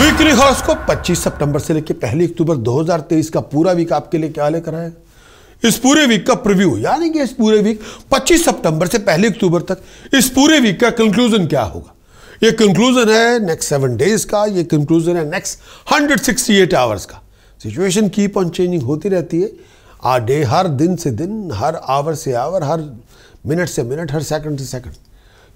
weekly horoscope 25 सितंबर से लेकर पहली अक्टूबर 2023 का पूरा वीक आपके लिए क्या लेकर आए इस पूरे वीक का प्रीव्यू यानी कि इस पूरे वीक 25 सितंबर से पहली अक्टूबर तक इस पूरे वीक का कंक्लूजन क्या होगा ये कंक्लूजन है नेक्स्ट सेवन डेज का ये कंक्लूजन है नेक्स्ट एट आवर्स का सिचुएशन कीप ऑन चेंजिंग होती रहती है आ डे हर दिन से दिन हर आवर से आवर हर मिनट से मिनट हर सेकंड से सेकंड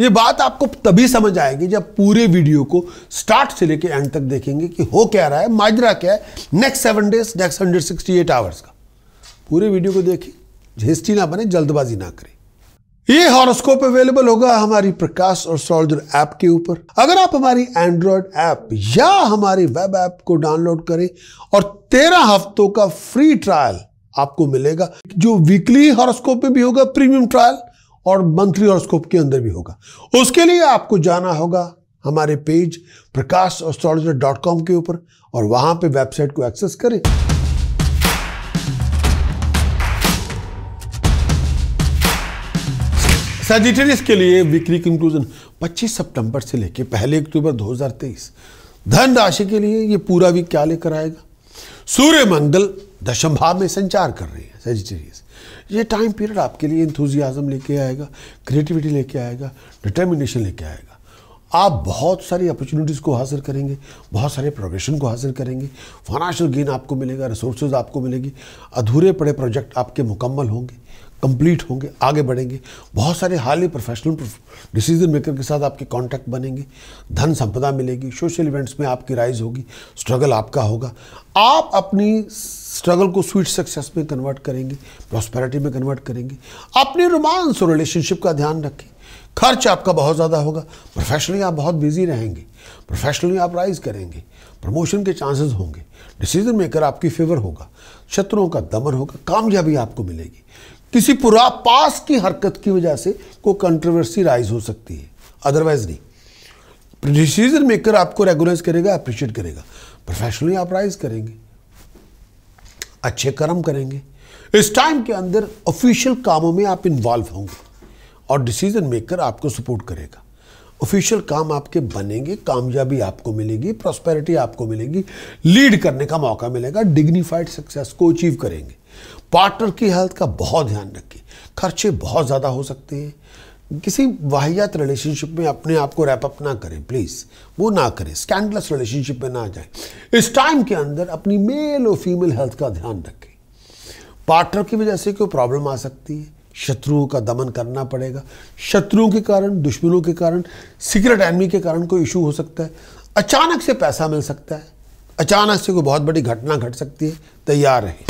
ये बात आपको तभी समझ आएगी जब पूरे वीडियो को स्टार्ट से लेकर एंड तक देखेंगे कि हो क्या रहा है माजरा क्या है next seven days next hundred sixty eight hours का पूरे वीडियो को देखें हिस्ट्री ना बने जल्दबाजी ना करें ये हॉरोस्कोप अवेलेबल होगा हमारी प्रकाश और सोल्जर ऐप के ऊपर अगर आप हमारी एंड्रॉयड ऐप या हमारी वेब ऐप को डाउनलोड करें और तेरह हफ्तों का फ्री ट्रायल आपको मिलेगा जो वीकली हॉरोस्कोप में भी होगा प्रीमियम ट्रायल और मंथली हॉरोस्कोप के अंदर भी होगा उसके लिए आपको जाना होगा हमारे page Prakash astrologer dot com के ऊपर और वहां पे वेबसाइट को एक्सेस करें सजिटेरियस के लिए वीकली कंक्लूजन 25 सितंबर से लेकर पहले अक्टूबर 2023 धन राशि के लिए ये पूरा वीक क्या लेकर आएगा सूर्य मंगल दशम भाव में संचार कर रही है सजिटेरियस ये टाइम पीरियड आपके लिए इंथुजियाज़म लेके आएगा क्रिएटिविटी लेके आएगा डिटर्मिनेशन लेके आएगा आप बहुत सारी अपॉर्चुनिटीज़ को हासिल करेंगे बहुत सारे प्रोग्रेशन को हासिल करेंगे फाइनेंशियल गेन आपको मिलेगा रिसोर्सेज आपको मिलेगी अधूरे पड़े प्रोजेक्ट आपके मुकम्मल होंगे कंप्लीट होंगे आगे बढ़ेंगे बहुत सारे हाल ही प्रोफेशनल डिसीजन मेकर के साथ आपके कांटेक्ट बनेंगे धन संपदा मिलेगी सोशल इवेंट्स में आपकी राइज होगी स्ट्रगल आपका होगा आप अपनी स्ट्रगल को स्वीट सक्सेस में कन्वर्ट करेंगे प्रॉस्पेरिटी में कन्वर्ट करेंगे अपने रोमांस और रिलेशनशिप का ध्यान रखें खर्च आपका बहुत ज़्यादा होगा प्रोफेशनली आप बहुत बिजी रहेंगे प्रोफेशनली आप राइज करेंगे प्रमोशन के चांसेस होंगे डिसीजन मेकर आपकी फेवर होगा शत्रुओं का दमन होगा कामयाबी आपको मिलेगी किसी पूरा पास की हरकत की वजह से कोई कंट्रोवर्सी राइज हो सकती है अदरवाइज नहीं डिसीजन मेकर आपको रेगुलाइज करेगा अप्रिशिएट करेगा प्रोफेशनली आप राइज करेंगे अच्छे कर्म करेंगे इस टाइम के अंदर ऑफिशियल कामों में आप इन्वॉल्व होंगे और डिसीजन मेकर आपको सपोर्ट करेगा ऑफिशियल काम आपके बनेंगे कामयाबी आपको मिलेगी प्रॉस्पेरिटी आपको मिलेगी लीड करने का मौका मिलेगा डिग्निफाइड सक्सेस को अचीव करेंगे पार्टनर की हेल्थ का बहुत ध्यान रखें खर्चे बहुत ज़्यादा हो सकते हैं किसी वाहियात रिलेशनशिप में अपने आप को रैपअप ना करें प्लीज़ वो ना करें स्कैंडलस रिलेशनशिप में ना जाएं इस टाइम के अंदर अपनी मेल और फीमेल हेल्थ का ध्यान रखें पार्टनर की वजह से कोई प्रॉब्लम आ सकती है शत्रुओं का दमन करना पड़ेगा शत्रुओं के कारण दुश्मनों के कारण सीक्रेट एनमी के कारण कोई इशू हो सकता है अचानक से पैसा मिल सकता है अचानक से कोई बहुत बड़ी घटना घट सकती है तैयार रहें